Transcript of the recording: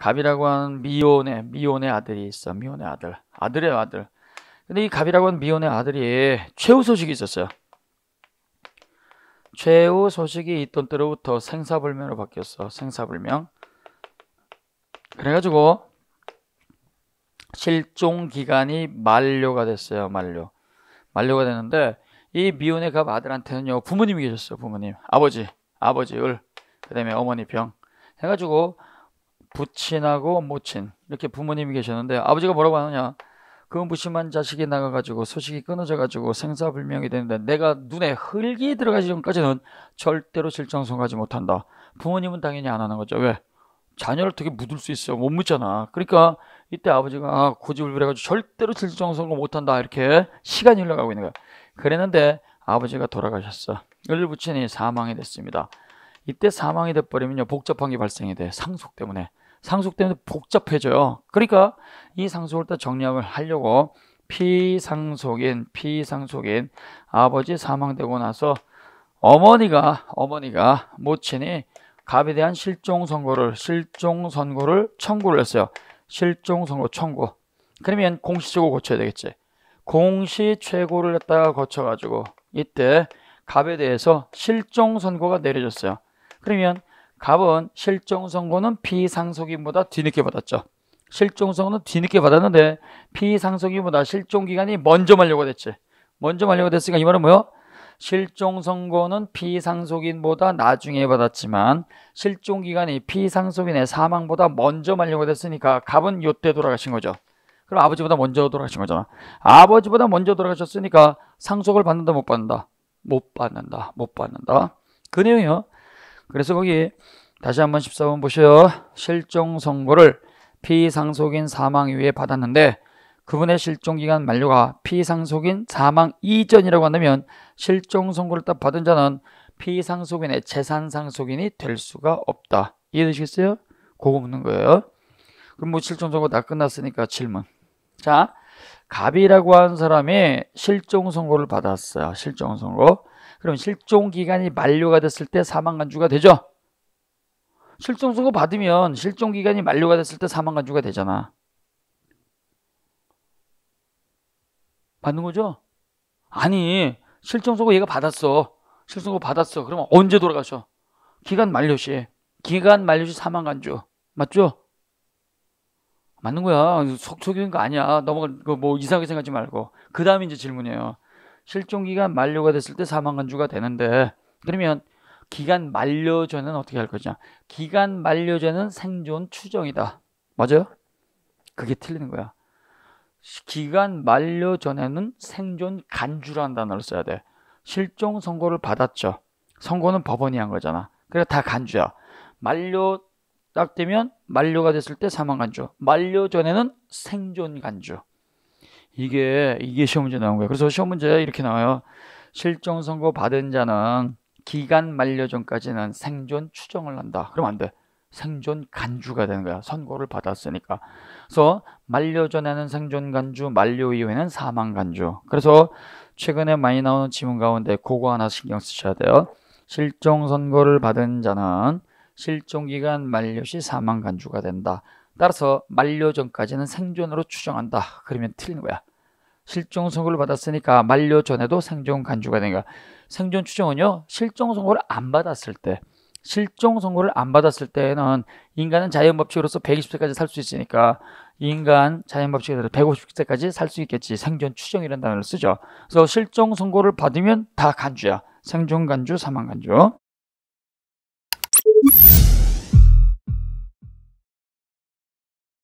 갑이라고 하는 미온의 미온의 아들이 있어. 미온의 아들. 아들의 아들. 근데 이 갑이라고 하는 미온의 아들이 최후 소식이 있었어요. 최후 소식이 있던 때로부터 생사불명으로 바뀌었어. 생사불명. 그래가지고 실종 기간이 만료가 됐어요. 만료. 만료가 됐는데 이미온의갑 아들한테는요. 부모님이 계셨어요. 부모님. 아버지. 아버지 을. 그 다음에 어머니 병. 해가지고 부친하고 모친 이렇게 부모님이 계셨는데 아버지가 뭐라고 하느냐 그 무심한 자식이 나가가지고 소식이 끊어져가지고 생사불명이 되는데 내가 눈에 흙이 들어가기 전까지는 절대로 실정성하지 못한다 부모님은 당연히 안 하는 거죠 왜? 자녀를 어떻게 묻을 수 있어 못 묻잖아 그러니까 이때 아버지가 아, 고집을 부려가지고 절대로 실정성을 못한다 이렇게 시간이 흘러가고 있는 거야 그랬는데 아버지가 돌아가셨어 을 부친이 사망이 됐습니다 이때 사망이 돼버리면요 복잡한 게 발생이 돼 상속 때문에 상속 때문에 복잡해져요. 그러니까 이 상속을 다 정리함을 하려고 피상속인 피상속인 아버지 사망되고 나서 어머니가 어머니가 모친이 갑에 대한 실종 선고를 실종 선고를 청구를 했어요. 실종 선고 청구. 그러면 공시적으로 고쳐야 되겠지. 공시 최고를 했다가 거쳐 가지고 이때 갑에 대해서 실종 선고가 내려졌어요. 그러면 갑은 실종 선고는 피상속인보다 뒤늦게 받았죠. 실종 선고는 뒤늦게 받았는데 피상속인보다 실종 기간이 먼저 만료가 됐지. 먼저 만료가 됐으니까 이 말은 뭐요? 실종 선고는 피상속인보다 나중에 받았지만 실종 기간이 피상속인의 사망보다 먼저 만료가 됐으니까 갑은 요때 돌아가신 거죠. 그럼 아버지보다 먼저 돌아가신 거잖아. 아버지보다 먼저 돌아가셨으니까 상속을 받는다 못 받는다. 못 받는다. 못 받는다. 그 내용이요. 그래서 거기 다시 한번 14번 보셔요. 실종 선고를 피상속인 사망 이후에 받았는데 그분의 실종기간 만료가 피상속인 사망 이전이라고 한다면 실종 선고를 딱 받은 자는 피상속인의 재산상속인이 될 수가 없다. 이해되시겠어요? 그거 묻는 거예요. 그럼 뭐 실종 선고 다 끝났으니까 질문. 자, 갑이라고 한 사람이 실종 선고를 받았어요. 실종 선고. 그럼 실종 기간이 만료가 됐을 때 사망 간주가 되죠. 실종 선고 받으면 실종 기간이 만료가 됐을 때 사망 간주가 되잖아. 받는 거죠? 아니, 실종 선고 얘가 받았어. 실종 선고 받았어. 그러 언제 돌아가셔? 기간 만료 시. 기간 만료 시 사망 간주. 맞죠? 맞는 거야. 속, 속이는 거 아니야. 넘어뭐 이상하게 생각하지 말고. 그 다음에 이제 질문이에요. 실종 기간 만료가 됐을 때 사망 간주가 되는데 그러면 기간 만료전은 어떻게 할 거냐? 기간 만료전은 생존 추정이다. 맞아요? 그게 틀리는 거야. 기간 만료 전에는 생존 간주라는 단어를 써야 돼. 실종 선고를 받았죠. 선고는 법원이 한 거잖아. 그래니다 간주야. 만료 딱 되면 만료가 됐을 때 사망 간주. 만료 전에는 생존 간주. 이게 이게 시험 문제 나온 거예요. 그래서 시험 문제 이렇게 나와요. 실종 선고 받은 자는 기간 만료 전까지는 생존 추정을 한다. 그럼 안 돼. 생존 간주가 되는 거야. 선고를 받았으니까. 그래서 만료 전에는 생존 간주, 만료 이후에는 사망 간주. 그래서 최근에 많이 나오는 지문 가운데 그거 하나 신경 쓰셔야 돼요. 실종 선고를 받은 자는 실종 기간 만료 시 사망 간주가 된다. 따라서 만료 전까지는 생존으로 추정한다. 그러면 틀린 거야. 실종 선고를 받았으니까 만료 전에도 생존 간주가 된 거야. 생존 추정은요. 실종 선고를 안 받았을 때 실종 선고를 안 받았을 때는 인간은 자연 법칙으로서 120세까지 살 수 있으니까 인간 자연 법칙으로 150세까지 살 수 있겠지 생존 추정이라는 단어를 쓰죠. 그래서 실종 선고를 받으면 다 간주야. 생존 간주, 사망 간주.